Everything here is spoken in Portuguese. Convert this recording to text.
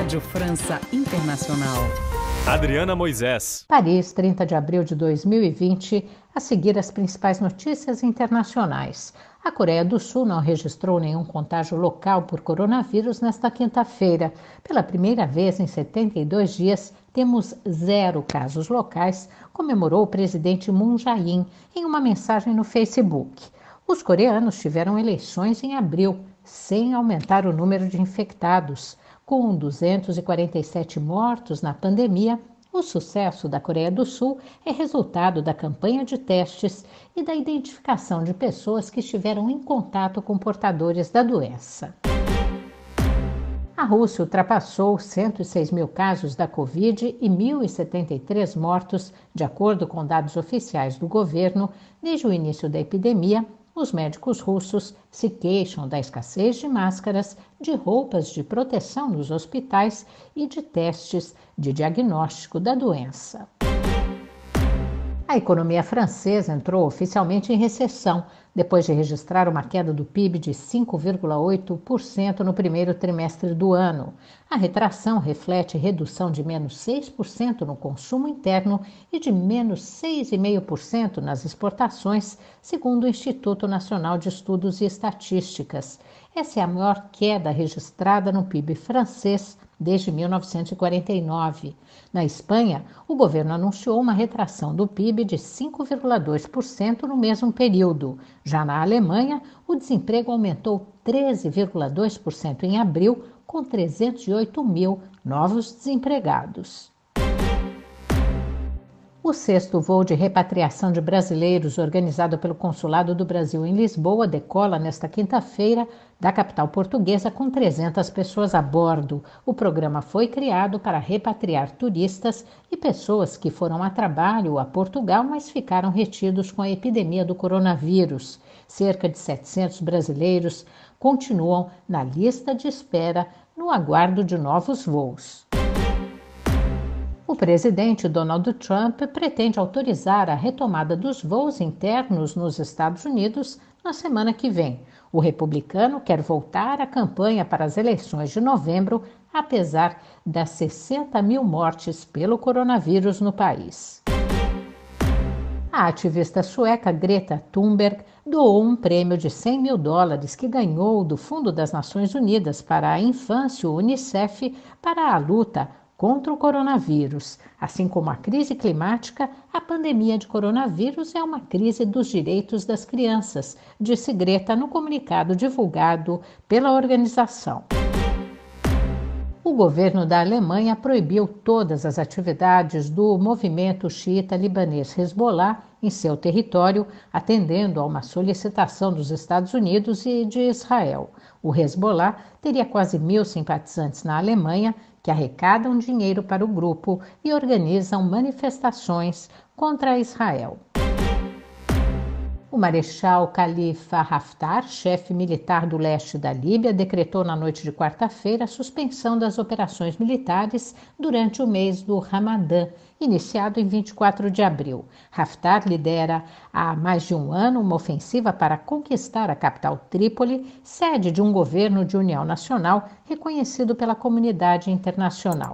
Rádio França Internacional. Adriana Moisés. Paris, 30 de abril de 2020. A seguir, as principais notícias internacionais. A Coreia do Sul não registrou nenhum contágio local por coronavírus nesta quinta-feira. Pela primeira vez em 72 dias, temos zero casos locais, comemorou o presidente Moon Jae-in em uma mensagem no Facebook. Os coreanos tiveram eleições em abril sem aumentar o número de infectados. Com 247 mortos na pandemia, o sucesso da Coreia do Sul é resultado da campanha de testes e da identificação de pessoas que estiveram em contato com portadores da doença. A Rússia ultrapassou 106 mil casos da Covid e 1.073 mortos, de acordo com dados oficiais do governo, desde o início da epidemia, os médicos russos se queixam da escassez de máscaras, de roupas de proteção nos hospitais e de testes de diagnóstico da doença. A economia francesa entrou oficialmente em recessão depois de registrar uma queda do PIB de 5,8% no primeiro trimestre do ano. A retração reflete redução de menos 6% no consumo interno e de menos 6,5% nas exportações, segundo o Instituto Nacional de Estudos e Estatísticas. Essa é a maior queda registrada no PIB francês desde 1949. Na Espanha, o governo anunciou uma retração do PIB de 5,2% no mesmo período. Já na Alemanha, o desemprego aumentou 13,2% em abril, com 308 mil novos desempregados. O sexto voo de repatriação de brasileiros organizado pelo Consulado do Brasil em Lisboa decola nesta quinta-feira da capital portuguesa com 300 pessoas a bordo. O programa foi criado para repatriar turistas e pessoas que foram a trabalho a Portugal, mas ficaram retidos com a epidemia do coronavírus. Cerca de 700 brasileiros continuam na lista de espera no aguardo de novos voos. O presidente Donald Trump pretende autorizar a retomada dos voos internos nos Estados Unidos na semana que vem. O republicano quer voltar à campanha para as eleições de novembro, apesar das 60 mil mortes pelo coronavírus no país. A ativista sueca Greta Thunberg doou um prêmio de 100 mil dólares que ganhou do Fundo das Nações Unidas para a Infância, o Unicef, para a luta contra o coronavírus. Assim como a crise climática, a pandemia de coronavírus é uma crise dos direitos das crianças, disse Greta no comunicado divulgado pela organização. O governo da Alemanha proibiu todas as atividades do movimento xiita libanês Hezbollah em seu território, atendendo a uma solicitação dos Estados Unidos e de Israel. O Hezbollah teria quase mil simpatizantes na Alemanha que arrecadam dinheiro para o grupo e organizam manifestações contra Israel. O marechal Khalifa Haftar, chefe militar do leste da Líbia, decretou na noite de quarta-feira a suspensão das operações militares durante o mês do Ramadã, iniciado em 24 de abril. Haftar lidera há mais de um ano uma ofensiva para conquistar a capital Trípoli, sede de um governo de união nacional reconhecido pela comunidade internacional.